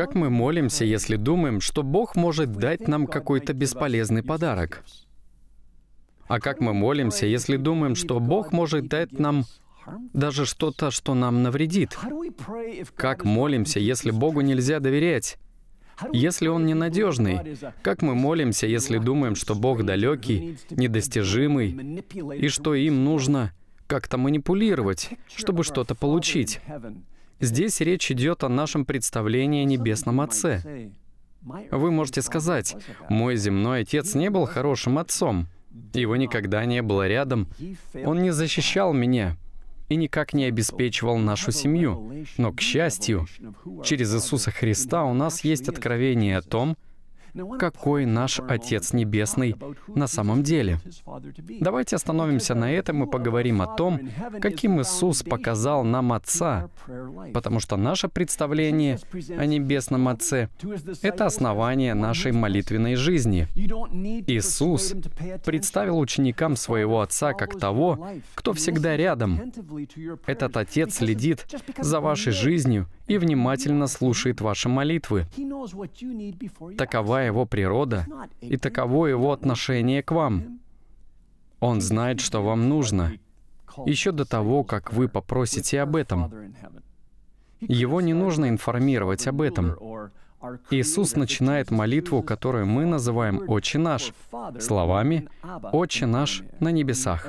Как мы молимся, если думаем, что Бог может дать нам какой-то бесполезный подарок? А как мы молимся, если думаем, что Бог может дать нам даже что-то, что нам навредит? Как молимся, если Богу нельзя доверять? Если Он ненадежный, как мы молимся, если думаем, что Бог далекий, недостижимый, и что им нужно как-то манипулировать, чтобы что-то получить? Здесь речь идет о нашем представлении о Небесном Отце. Вы можете сказать, «Мой земной отец не был хорошим отцом. Его никогда не было рядом. Он не защищал меня и никак не обеспечивал нашу семью. Но, к счастью, через Иисуса Христа у нас есть откровение о том, какой наш Отец Небесный на самом деле. Давайте остановимся на этом и поговорим о том, каким Иисус показал нам Отца, потому что наше представление о Небесном Отце — это основание нашей молитвенной жизни. Иисус представил ученикам своего Отца как того, кто всегда рядом. Этот Отец следит за вашей жизнью и внимательно слушает ваши молитвы. Такова его природа и таково его отношение к вам. Он знает, что вам нужно, еще до того, как вы попросите об этом. Его не нужно информировать об этом. Иисус начинает молитву, которую мы называем «Отче наш», словами «Отче наш на небесах».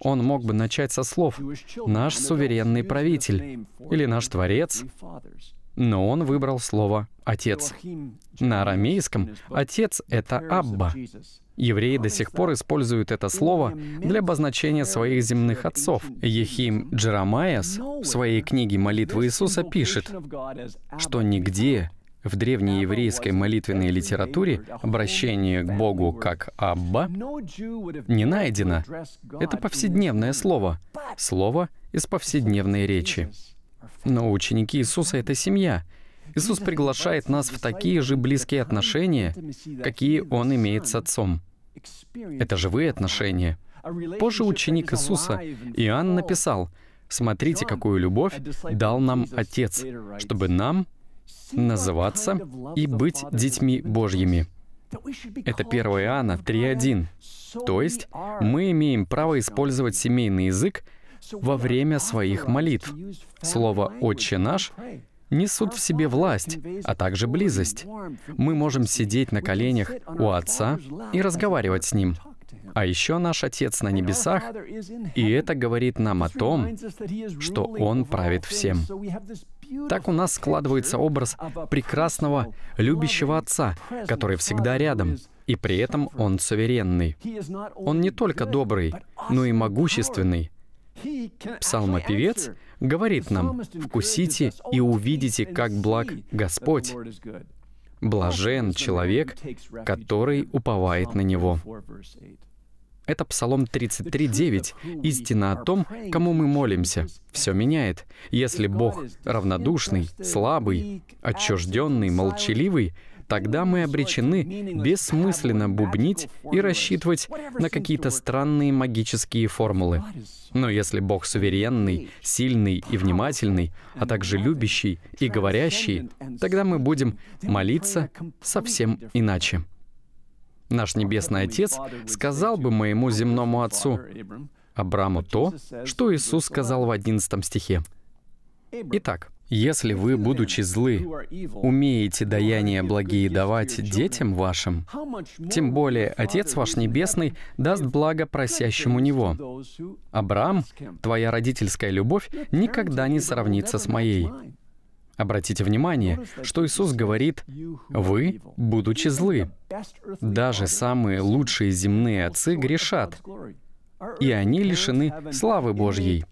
Он мог бы начать со слов «Наш суверенный правитель» или «Наш Творец», но он выбрал слово «отец». На арамейском «отец» — это «абба». Евреи до сих пор используют это слово для обозначения своих земных отцов. Ехим Джерамаяс в своей книге «Молитва Иисуса» пишет, что нигде в древнееврейской молитвенной литературе обращение к Богу как «Абба» не найдено. Это повседневное слово. Слово из повседневной речи. Но ученики Иисуса — это семья. Иисус приглашает нас в такие же близкие отношения, какие Он имеет с Отцом. Это живые отношения. Позже ученик Иисуса Иоанн написал, «Смотрите, какую любовь дал нам Отец, чтобы нам называться и быть детьми Божьими. Это 1 Иоанна 3.1. То есть мы имеем право использовать семейный язык во время своих молитв. Слово «Отче наш» несут в себе власть, а также близость. Мы можем сидеть на коленях у Отца и разговаривать с Ним. А еще наш Отец на небесах, и это говорит нам о том, что Он правит всем. Так у нас складывается образ прекрасного, любящего отца, который всегда рядом, и при этом он суверенный. Он не только добрый, но и могущественный. Псалмопевец говорит нам, «Вкусите и увидите, как благ Господь». Блажен человек, который уповает на Него. Это Псалом 33.9. Истина о том, кому мы молимся, все меняет. Если Бог равнодушный, слабый, отчужденный, молчаливый, тогда мы обречены бессмысленно бубнить и рассчитывать на какие-то странные магические формулы. Но если Бог суверенный, сильный и внимательный, а также любящий и говорящий, тогда мы будем молиться совсем иначе наш Небесный Отец сказал бы моему земному отцу, Абраму, то, что Иисус сказал в 11 стихе. Итак, если вы, будучи злы, умеете даяние благие давать детям вашим, тем более Отец ваш Небесный даст благо просящему Него. Абрам, твоя родительская любовь никогда не сравнится с моей. Обратите внимание, что Иисус говорит, «Вы, будучи злы, даже самые лучшие земные отцы грешат, и они лишены славы Божьей.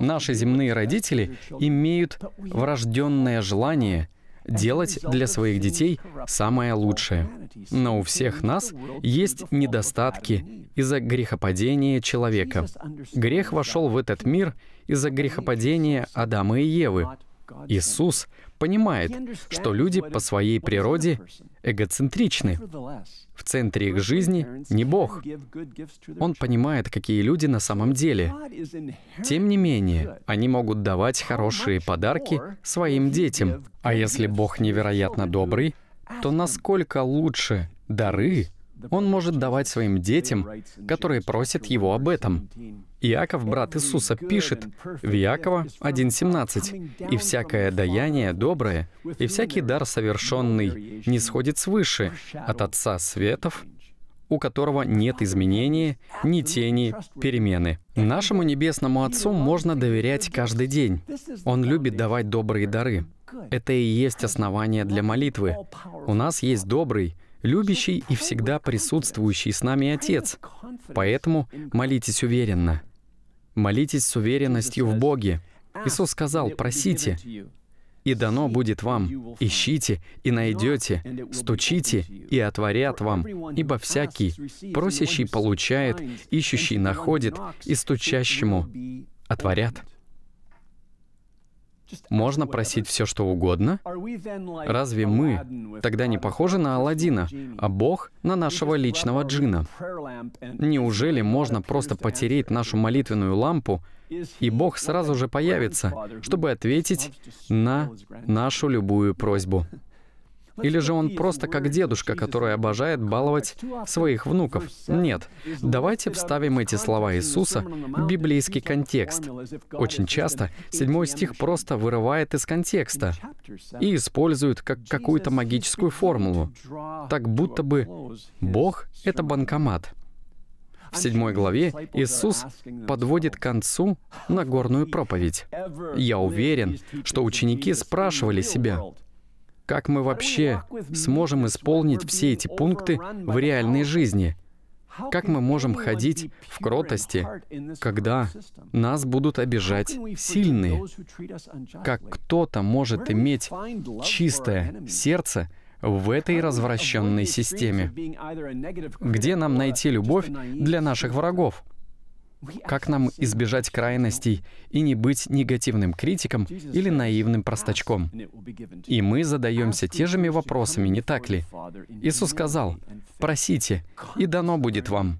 Наши земные родители имеют врожденное желание делать для своих детей самое лучшее. Но у всех нас есть недостатки из-за грехопадения человека. Грех вошел в этот мир из-за грехопадения Адама и Евы, Иисус понимает, что люди по своей природе эгоцентричны. В центре их жизни не Бог. Он понимает, какие люди на самом деле. Тем не менее, они могут давать хорошие подарки своим детям. А если Бог невероятно добрый, то насколько лучше дары он может давать своим детям, которые просят его об этом. Иаков, брат Иисуса, пишет в Иакова 1.17, «И всякое даяние доброе, и всякий дар совершенный не сходит свыше от Отца Светов, у которого нет изменения, ни тени, перемены. Нашему Небесному Отцу можно доверять каждый день. Он любит давать добрые дары. Это и есть основание для молитвы. У нас есть добрый, любящий и всегда присутствующий с нами Отец. Поэтому молитесь уверенно. Молитесь с уверенностью в Боге. Иисус сказал, просите, и дано будет вам. Ищите, и найдете, стучите, и отворят вам, ибо всякий, просящий получает, ищущий находит, и стучащему отворят. Можно просить все, что угодно? Разве мы тогда не похожи на Алладина, а Бог — на нашего личного джина? Неужели можно просто потереть нашу молитвенную лампу, и Бог сразу же появится, чтобы ответить на нашу любую просьбу? Или же он просто как дедушка, который обожает баловать своих внуков? Нет. Давайте вставим эти слова Иисуса в библейский контекст. Очень часто седьмой стих просто вырывает из контекста и использует как какую-то магическую формулу, так будто бы Бог — это банкомат. В седьмой главе Иисус подводит к концу Нагорную проповедь. Я уверен, что ученики спрашивали себя, как мы вообще сможем исполнить все эти пункты в реальной жизни? Как мы можем ходить в кротости, когда нас будут обижать сильные? Как кто-то может иметь чистое сердце в этой развращенной системе? Где нам найти любовь для наших врагов? Как нам избежать крайностей и не быть негативным критиком или наивным простачком? И мы задаемся те же вопросами, не так ли? Иисус сказал, «Просите, и дано будет вам».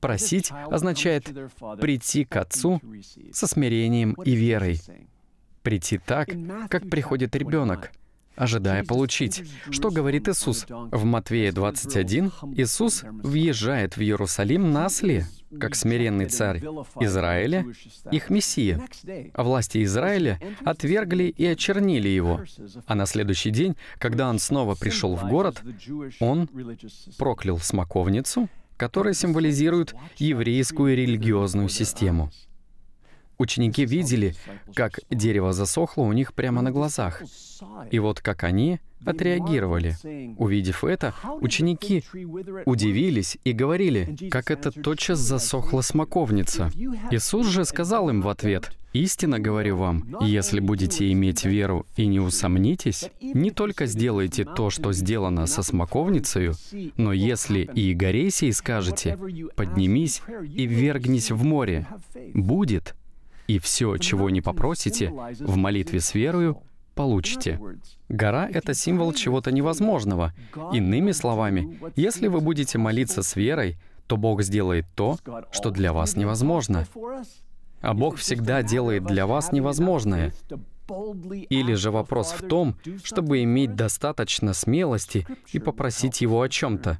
Просить означает прийти к Отцу со смирением и верой. Прийти так, как приходит ребенок — ожидая получить. Что говорит Иисус? В Матвея 21 Иисус въезжает в Иерусалим на осле, как смиренный царь Израиля, их мессия. А власти Израиля отвергли и очернили его. А на следующий день, когда он снова пришел в город, он проклял смоковницу, которая символизирует еврейскую религиозную систему. Ученики видели, как дерево засохло у них прямо на глазах. И вот как они отреагировали. Увидев это, ученики удивились и говорили, как это тотчас засохла смоковница. Иисус же сказал им в ответ, «Истинно говорю вам, если будете иметь веру и не усомнитесь, не только сделаете то, что сделано со смоковницей, но если и и скажете, поднимись и ввергнись в море, будет и все, чего не попросите, в молитве с верою получите. Гора — это символ чего-то невозможного. Иными словами, если вы будете молиться с верой, то Бог сделает то, что для вас невозможно. А Бог всегда делает для вас невозможное. Или же вопрос в том, чтобы иметь достаточно смелости и попросить Его о чем-то.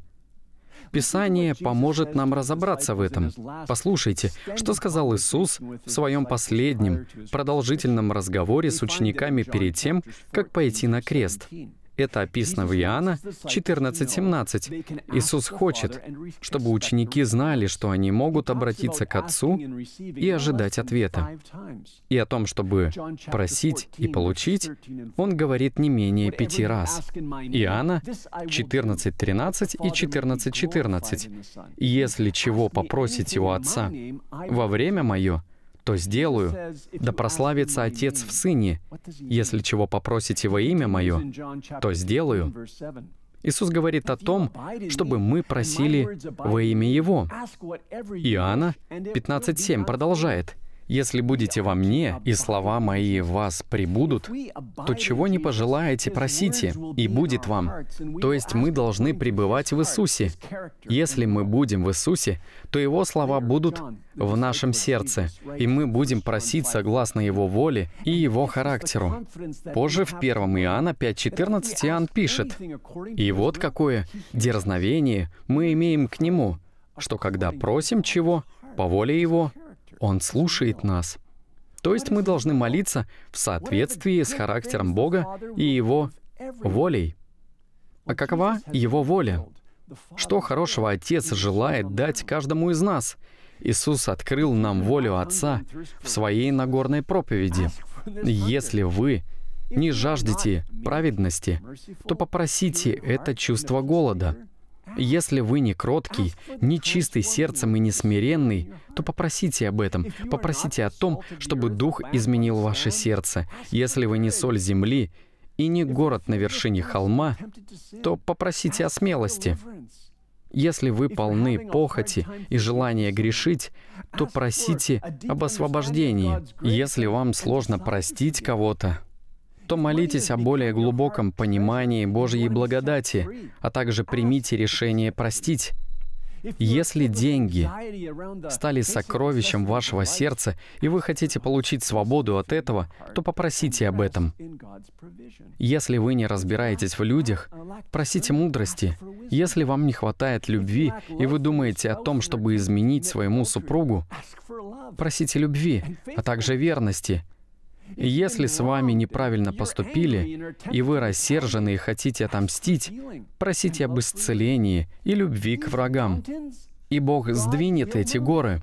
Писание поможет нам разобраться в этом. Послушайте, что сказал Иисус в своем последнем, продолжительном разговоре с учениками перед тем, как пойти на крест. Это описано в Иоанна 14:17. Иисус хочет, чтобы ученики знали, что они могут обратиться к Отцу и ожидать ответа. И о том, чтобы просить и получить, Он говорит не менее пяти раз. Иоанна 14:13 и 14:14. 14. «Если чего попросите у Отца во время Мое, то сделаю. Да прославится Отец в Сыне. Если чего попросите во имя Мое, то сделаю». Иисус говорит о том, чтобы мы просили во имя Его. Иоанна 15.7 продолжает. Если будете во мне, и слова мои в вас прибудут, то чего не пожелаете, просите, и будет вам. То есть мы должны пребывать в Иисусе. Если мы будем в Иисусе, то Его слова будут в нашем сердце, и мы будем просить согласно Его воле и Его характеру. Позже в 1 Иоанна 5.14 Иоанн пишет, «И вот какое дерзновение мы имеем к Нему, что когда просим чего, по воле Его, он слушает нас. То есть мы должны молиться в соответствии с характером Бога и Его волей. А какова Его воля? Что хорошего Отец желает дать каждому из нас? Иисус открыл нам волю Отца в Своей Нагорной проповеди. Если вы не жаждете праведности, то попросите это чувство голода. Если вы не кроткий, не чистый сердцем и не смиренный, то попросите об этом, попросите о том, чтобы Дух изменил ваше сердце. Если вы не соль земли и не город на вершине холма, то попросите о смелости. Если вы полны похоти и желания грешить, то просите об освобождении. Если вам сложно простить кого-то, то молитесь о более глубоком понимании Божьей благодати, а также примите решение простить. Если деньги стали сокровищем вашего сердца, и вы хотите получить свободу от этого, то попросите об этом. Если вы не разбираетесь в людях, просите мудрости. Если вам не хватает любви, и вы думаете о том, чтобы изменить своему супругу, просите любви, а также верности — если с вами неправильно поступили, и вы рассержены и хотите отомстить, просите об исцелении и любви к врагам, и Бог сдвинет эти горы.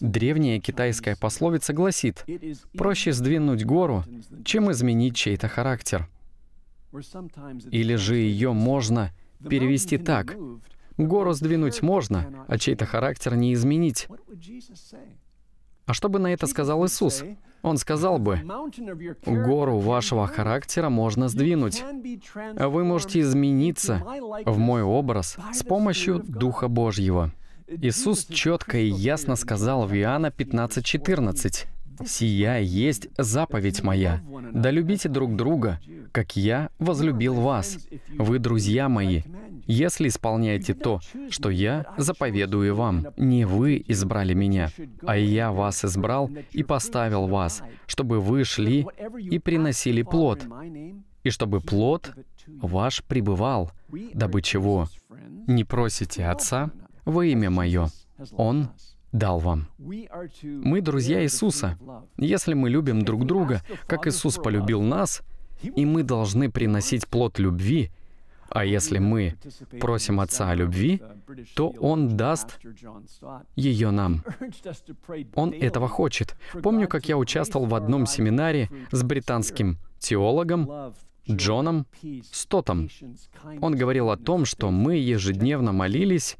Древняя китайская пословица гласит, «Проще сдвинуть гору, чем изменить чей-то характер». Или же ее можно перевести так, «Гору сдвинуть можно, а чей-то характер не изменить». А что бы на это сказал Иисус? Он сказал бы, «Гору вашего характера можно сдвинуть. Вы можете измениться в мой образ с помощью Духа Божьего». Иисус четко и ясно сказал в Иоанна 15:14, «Сия есть заповедь моя, да любите друг друга, как я возлюбил вас. Вы друзья мои, если исполняете то, что я заповедую вам. Не вы избрали меня, а я вас избрал и поставил вас, чтобы вы шли и приносили плод, и чтобы плод ваш пребывал, дабы чего не просите Отца во имя Мое. Он дал вам. Мы друзья Иисуса. Если мы любим друг друга, как Иисус полюбил нас, и мы должны приносить плод любви, а если мы просим Отца о любви, то Он даст ее нам. Он этого хочет. Помню, как я участвовал в одном семинаре с британским теологом Джоном Стотом. Он говорил о том, что мы ежедневно молились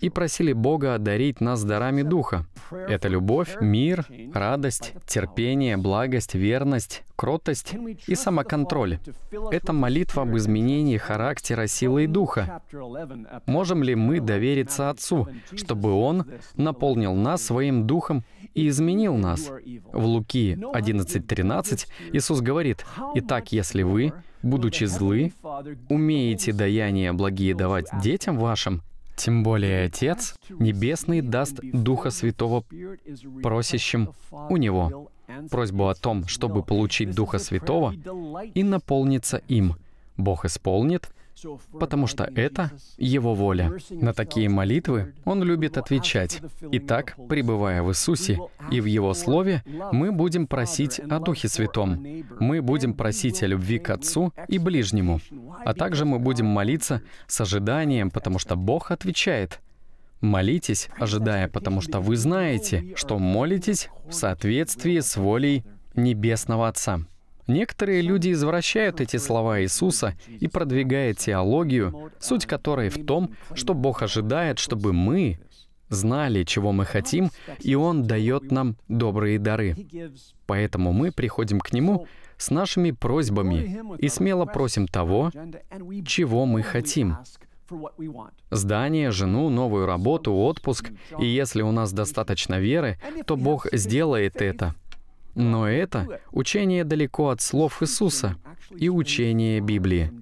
и просили Бога одарить нас дарами Духа. Это любовь, мир, радость, терпение, благость, верность, кротость и самоконтроль. Это молитва об изменении характера, силой духа. Можем ли мы довериться Отцу, чтобы Он наполнил нас своим духом и изменил нас? В Луки 11.13 Иисус говорит, «Итак, если вы вы, будучи злы, умеете даяние благие давать детям вашим, тем более Отец Небесный даст Духа Святого просящим у Него. Просьбу о том, чтобы получить Духа Святого и наполниться им, Бог исполнит — потому что это Его воля. На такие молитвы Он любит отвечать. Итак, пребывая в Иисусе и в Его Слове, мы будем просить о Духе Святом. Мы будем просить о любви к Отцу и ближнему. А также мы будем молиться с ожиданием, потому что Бог отвечает. Молитесь, ожидая, потому что вы знаете, что молитесь в соответствии с волей Небесного Отца. Некоторые люди извращают эти слова Иисуса и продвигают теологию, суть которой в том, что Бог ожидает, чтобы мы знали, чего мы хотим, и Он дает нам добрые дары. Поэтому мы приходим к Нему с нашими просьбами и смело просим того, чего мы хотим. Здание, жену, новую работу, отпуск. И если у нас достаточно веры, то Бог сделает это. Но это учение далеко от слов Иисуса и учение Библии.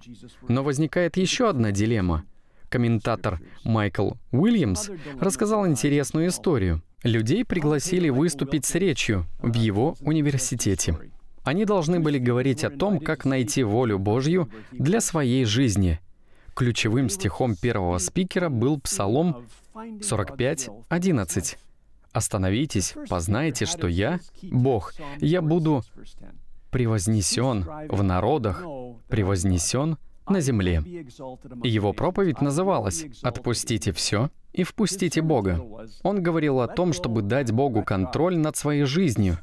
Но возникает еще одна дилемма. Комментатор Майкл Уильямс рассказал интересную историю. Людей пригласили выступить с речью в его университете. Они должны были говорить о том, как найти волю Божью для своей жизни. Ключевым стихом первого спикера был Псалом 45, 11. Остановитесь, познайте, что я — Бог. Я буду превознесен в народах, превознесен на земле. его проповедь называлась «Отпустите все, и впустите Бога. Он говорил о том, чтобы дать Богу контроль над своей жизнью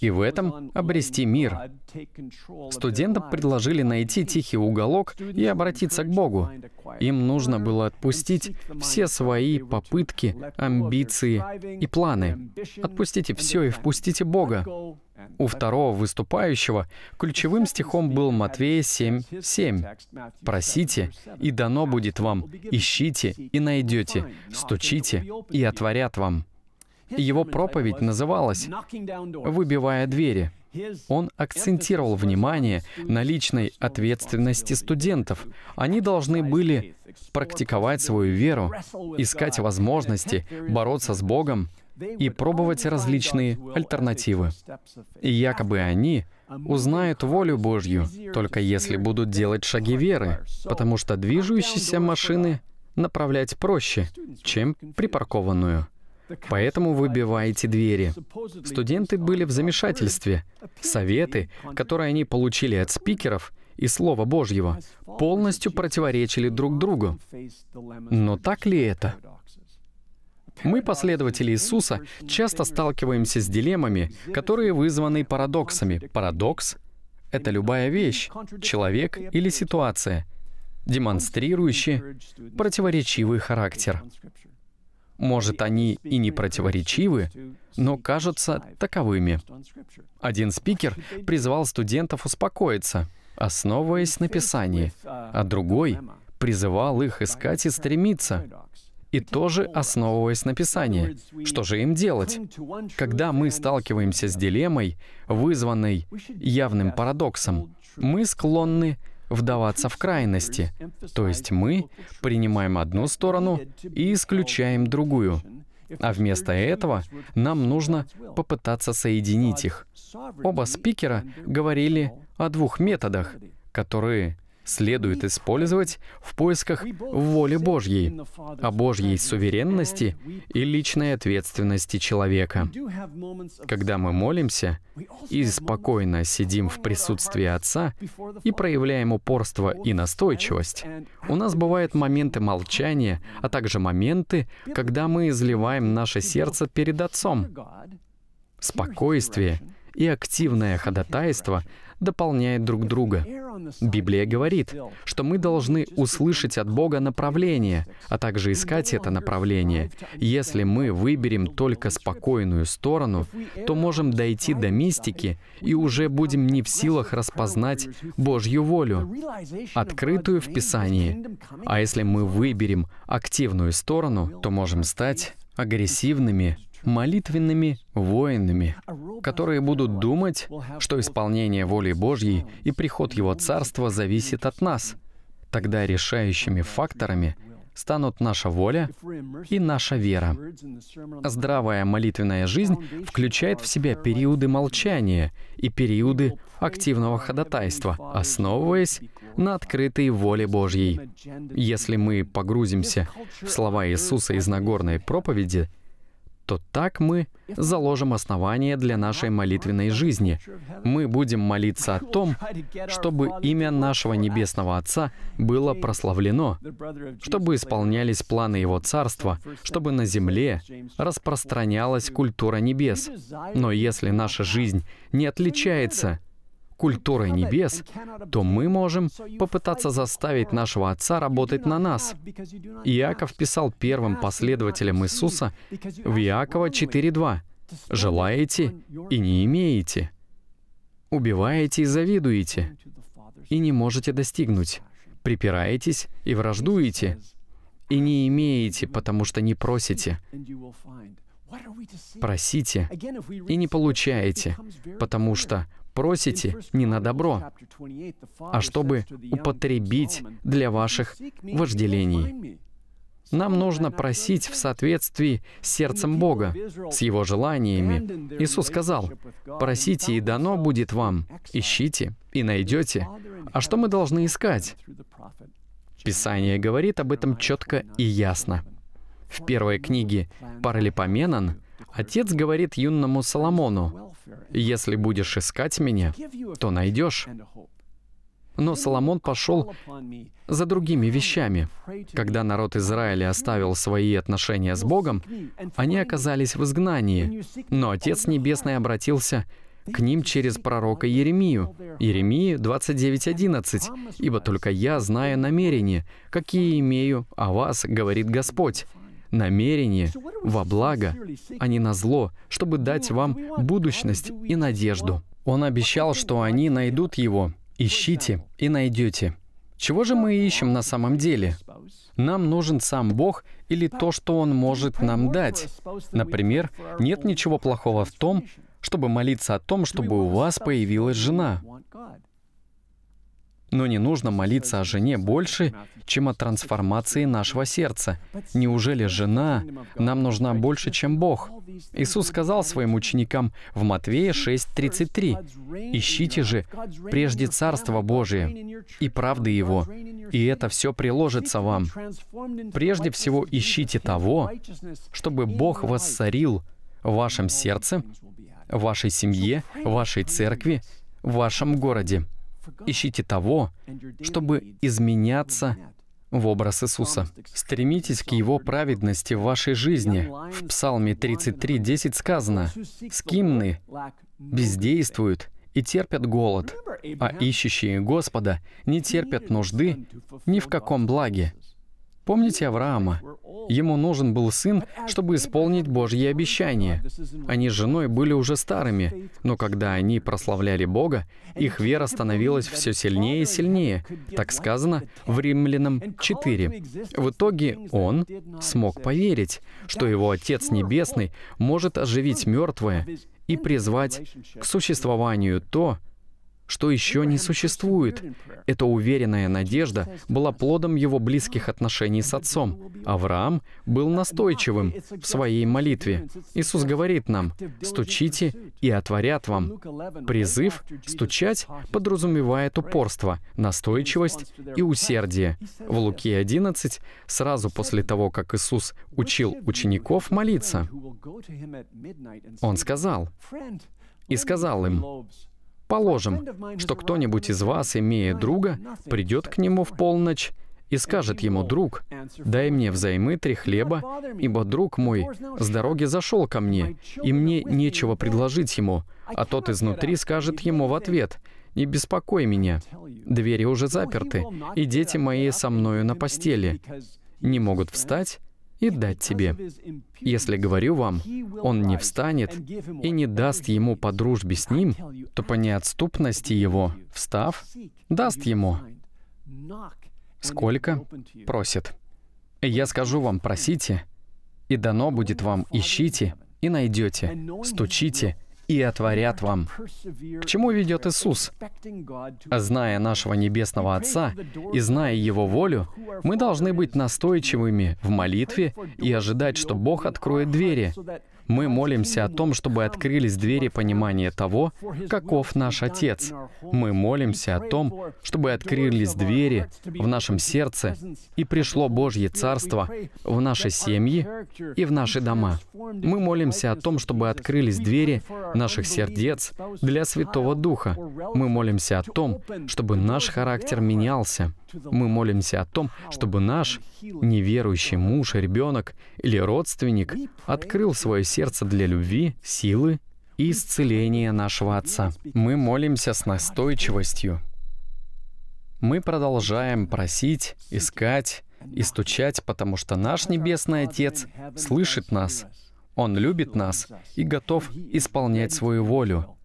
и в этом обрести мир. Студентам предложили найти тихий уголок и обратиться к Богу. Им нужно было отпустить все свои попытки, амбиции и планы. Отпустите все и впустите Бога. У второго выступающего ключевым стихом был Матвея 7:7. «Просите, и дано будет вам, ищите, и найдете, стучите, и отворят вам». Его проповедь называлась «Выбивая двери». Он акцентировал внимание на личной ответственности студентов. Они должны были практиковать свою веру, искать возможности, бороться с Богом и пробовать различные альтернативы. И якобы они узнают волю Божью, только если будут делать шаги веры, потому что движущиеся машины направлять проще, чем припаркованную. Поэтому выбиваете двери. Студенты были в замешательстве. Советы, которые они получили от спикеров, и Слова Божьего полностью противоречили друг другу. Но так ли это? Мы, последователи Иисуса, часто сталкиваемся с дилеммами, которые вызваны парадоксами. Парадокс — это любая вещь, человек или ситуация — демонстрирующие противоречивый характер. Может, они и не противоречивы, но кажутся таковыми. Один спикер призвал студентов успокоиться, основываясь на Писании, а другой призывал их искать и стремиться, и тоже основываясь на Писании. Что же им делать? Когда мы сталкиваемся с дилеммой, вызванной явным парадоксом, мы склонны вдаваться в крайности, то есть мы принимаем одну сторону и исключаем другую. А вместо этого нам нужно попытаться соединить их. Оба спикера говорили о двух методах, которые следует использовать в поисках воли Божьей, о Божьей суверенности и личной ответственности человека. Когда мы молимся и спокойно сидим в присутствии Отца и проявляем упорство и настойчивость, у нас бывают моменты молчания, а также моменты, когда мы изливаем наше сердце перед Отцом. Спокойствие и активное ходатайство дополняет друг друга. Библия говорит, что мы должны услышать от Бога направление, а также искать это направление. Если мы выберем только спокойную сторону, то можем дойти до мистики и уже будем не в силах распознать Божью волю, открытую в Писании. А если мы выберем активную сторону, то можем стать агрессивными молитвенными воинами, которые будут думать, что исполнение воли Божьей и приход Его Царства зависит от нас. Тогда решающими факторами станут наша воля и наша вера. Здравая молитвенная жизнь включает в себя периоды молчания и периоды активного ходатайства, основываясь на открытой воле Божьей. Если мы погрузимся в слова Иисуса из Нагорной проповеди, то так мы заложим основание для нашей молитвенной жизни. Мы будем молиться о том, чтобы имя нашего Небесного Отца было прославлено, чтобы исполнялись планы Его Царства, чтобы на земле распространялась культура небес. Но если наша жизнь не отличается культурой небес, то мы можем попытаться заставить нашего Отца работать на нас. Иаков писал первым последователям Иисуса в Иакова 4.2 «Желаете и не имеете, убиваете и завидуете, и не можете достигнуть, припираетесь и враждуете, и не имеете, потому что не просите. Просите и не получаете, потому что просите не на добро, а чтобы употребить для ваших вожделений. Нам нужно просить в соответствии с сердцем Бога, с Его желаниями. Иисус сказал, «Просите, и дано будет вам, ищите, и найдете». А что мы должны искать? Писание говорит об этом четко и ясно. В первой книге «Паралипоменон» отец говорит юному Соломону, если будешь искать меня, то найдешь. Но Соломон пошел за другими вещами. Когда народ Израиля оставил свои отношения с Богом, они оказались в изгнании. Но Отец Небесный обратился к ним через пророка Еремию. Еремии 29.11. «Ибо только я знаю намерения, какие имею о вас, говорит Господь, намерение во благо, а не на зло, чтобы дать вам будущность и надежду. Он обещал, что они найдут его. Ищите и найдете. Чего же мы ищем на самом деле? Нам нужен сам Бог или то, что Он может нам дать. Например, нет ничего плохого в том, чтобы молиться о том, чтобы у вас появилась жена. Но не нужно молиться о жене больше, чем о трансформации нашего сердца. Неужели жена нам нужна больше, чем Бог? Иисус сказал своим ученикам в Матвея 6:33, «Ищите же прежде Царство Божие и правды Его, и это все приложится вам. Прежде всего ищите того, чтобы Бог воссорил в вашем сердце, в вашей семье, в вашей церкви, в вашем городе. Ищите того, чтобы изменяться в образ Иисуса. Стремитесь к Его праведности в вашей жизни. В Псалме 33.10 сказано, «Скимны бездействуют и терпят голод, а ищущие Господа не терпят нужды ни в каком благе». Помните Авраама? Ему нужен был сын, чтобы исполнить Божье обещание. Они с женой были уже старыми, но когда они прославляли Бога, их вера становилась все сильнее и сильнее, так сказано в Римлянам 4. В итоге он смог поверить, что его Отец Небесный может оживить мертвое и призвать к существованию то, что еще не существует. Эта уверенная надежда была плодом его близких отношений с отцом. Авраам был настойчивым в своей молитве. Иисус говорит нам, «Стучите, и отворят вам». Призыв «стучать» подразумевает упорство, настойчивость и усердие. В Луки 11, сразу после того, как Иисус учил учеников молиться, Он сказал, и сказал им, Положим, что кто-нибудь из вас, имея друга, придет к нему в полночь и скажет ему, «Друг, дай мне взаймы три хлеба, ибо друг мой с дороги зашел ко мне, и мне нечего предложить ему». А тот изнутри скажет ему в ответ, «Не беспокой меня, двери уже заперты, и дети мои со мною на постели. Не могут встать, и дать тебе. Если говорю вам, он не встанет и не даст ему по дружбе с ним, то по неотступности его, встав, даст ему. Сколько? Просит. Я скажу вам, просите, и дано будет вам, ищите, и найдете, стучите, и отворят вам. К чему ведет Иисус? Зная нашего Небесного Отца и зная Его волю, мы должны быть настойчивыми в молитве и ожидать, что Бог откроет двери, мы молимся о том, чтобы открылись двери понимания того, каков наш Отец. Мы молимся о том, чтобы открылись двери в нашем сердце и пришло Божье Царство в наши семьи и в наши дома. Мы молимся о том, чтобы открылись двери наших сердец для Святого Духа. Мы молимся о том, чтобы наш характер менялся мы молимся о том, чтобы наш неверующий муж, ребенок или родственник открыл свое сердце для любви, силы и исцеления нашего Отца. Мы молимся с настойчивостью. Мы продолжаем просить, искать и стучать, потому что наш Небесный Отец слышит нас. Он любит нас и готов исполнять свою волю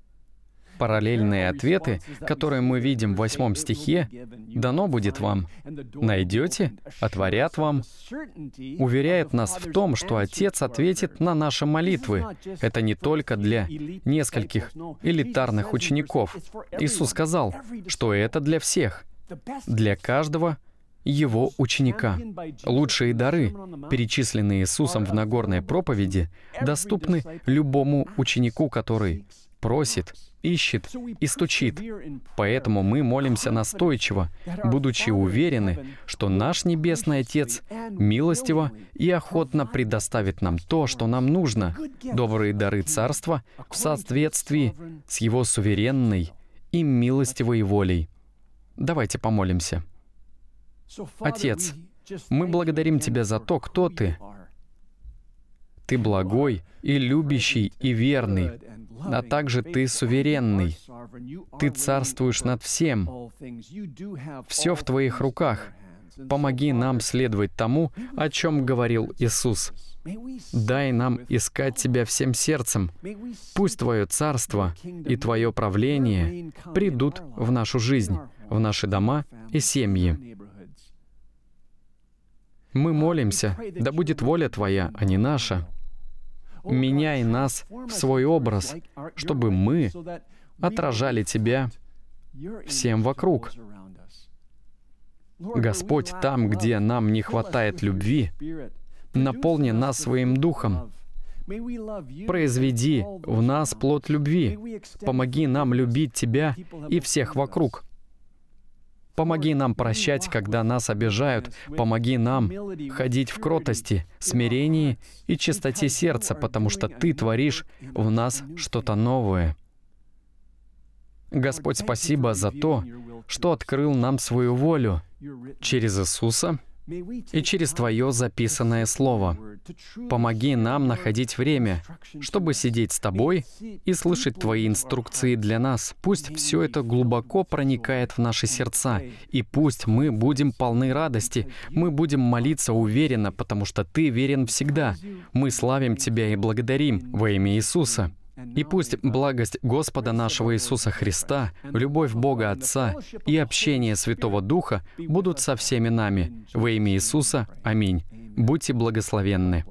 параллельные ответы, которые мы видим в восьмом стихе, дано будет вам. Найдете, отворят вам. Уверяет нас в том, что Отец ответит на наши молитвы. Это не только для нескольких элитарных учеников. Иисус сказал, что это для всех, для каждого его ученика. Лучшие дары, перечисленные Иисусом в Нагорной проповеди, доступны любому ученику, который просит, ищет и стучит. Поэтому мы молимся настойчиво, будучи уверены, что наш Небесный Отец милостиво и охотно предоставит нам то, что нам нужно, добрые дары Царства в соответствии с Его суверенной и милостивой волей. Давайте помолимся. Отец, мы благодарим Тебя за то, кто Ты. Ты благой и любящий и верный, а также ты суверенный. Ты царствуешь над всем. Все в твоих руках. Помоги нам следовать тому, о чем говорил Иисус. Дай нам искать Тебя всем сердцем. Пусть Твое царство и Твое правление придут в нашу жизнь, в наши дома и семьи. Мы молимся, да будет воля Твоя, а не наша меняй нас в свой образ, чтобы мы отражали Тебя всем вокруг. Господь, там, где нам не хватает любви, наполни нас своим духом. Произведи в нас плод любви. Помоги нам любить Тебя и всех вокруг. Помоги нам прощать, когда нас обижают. Помоги нам ходить в кротости, смирении и чистоте сердца, потому что Ты творишь в нас что-то новое. Господь, спасибо за то, что открыл нам свою волю через Иисуса — и через Твое записанное Слово. Помоги нам находить время, чтобы сидеть с Тобой и слышать Твои инструкции для нас. Пусть все это глубоко проникает в наши сердца, и пусть мы будем полны радости, мы будем молиться уверенно, потому что Ты верен всегда. Мы славим Тебя и благодарим во имя Иисуса. И пусть благость Господа нашего Иисуса Христа, любовь Бога Отца и общение Святого Духа будут со всеми нами. Во имя Иисуса. Аминь. Будьте благословенны.